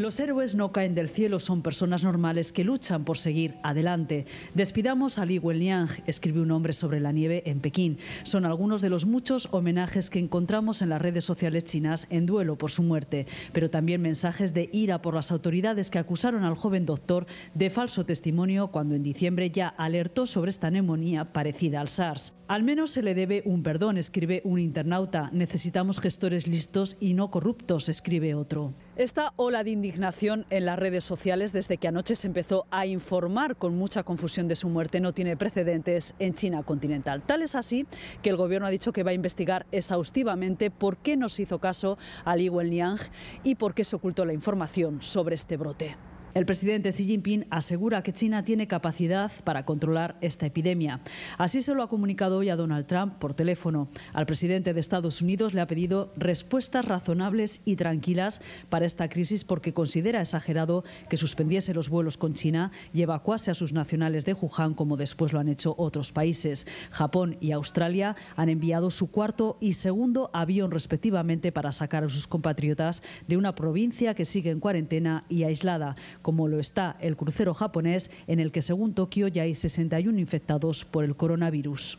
Los héroes no caen del cielo, son personas normales que luchan por seguir adelante. Despidamos a Li Wenliang, escribe un hombre sobre la nieve en Pekín. Son algunos de los muchos homenajes que encontramos en las redes sociales chinas en duelo por su muerte, pero también mensajes de ira por las autoridades que acusaron al joven doctor de falso testimonio cuando en diciembre ya alertó sobre esta neumonía parecida al SARS. Al menos se le debe un perdón, escribe un internauta. Necesitamos gestores listos y no corruptos, escribe otro. Esta ola de indignación en las redes sociales desde que anoche se empezó a informar con mucha confusión de su muerte no tiene precedentes en China continental. Tal es así que el gobierno ha dicho que va a investigar exhaustivamente por qué no se hizo caso a Li Wenliang y por qué se ocultó la información sobre este brote. El presidente Xi Jinping asegura que China tiene capacidad para controlar esta epidemia. Así se lo ha comunicado hoy a Donald Trump por teléfono. Al presidente de Estados Unidos le ha pedido respuestas razonables y tranquilas para esta crisis porque considera exagerado que suspendiese los vuelos con China y evacuase a sus nacionales de Wuhan como después lo han hecho otros países. Japón y Australia han enviado su cuarto y segundo avión respectivamente para sacar a sus compatriotas de una provincia que sigue en cuarentena y aislada como lo está el crucero japonés, en el que según Tokio ya hay 61 infectados por el coronavirus.